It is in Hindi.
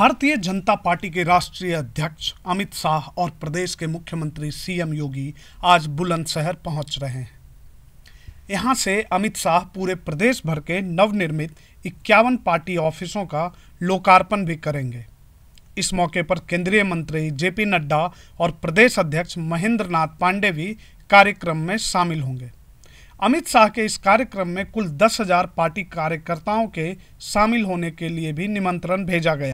भारतीय जनता पार्टी के राष्ट्रीय अध्यक्ष अमित शाह और प्रदेश के मुख्यमंत्री सीएम योगी आज बुलंदशहर पहुंच रहे हैं यहां से अमित शाह पूरे प्रदेश भर के नवनिर्मित इक्यावन पार्टी ऑफिसों का लोकार्पण भी करेंगे इस मौके पर केंद्रीय मंत्री जेपी नड्डा और प्रदेश अध्यक्ष महेंद्र नाथ पांडे भी कार्यक्रम में शामिल होंगे अमित शाह के इस कार्यक्रम में कुल दस हजार पार्टी कार्यकर्ताओं के शामिल होने के लिए भी निमंत्रण भेजा गया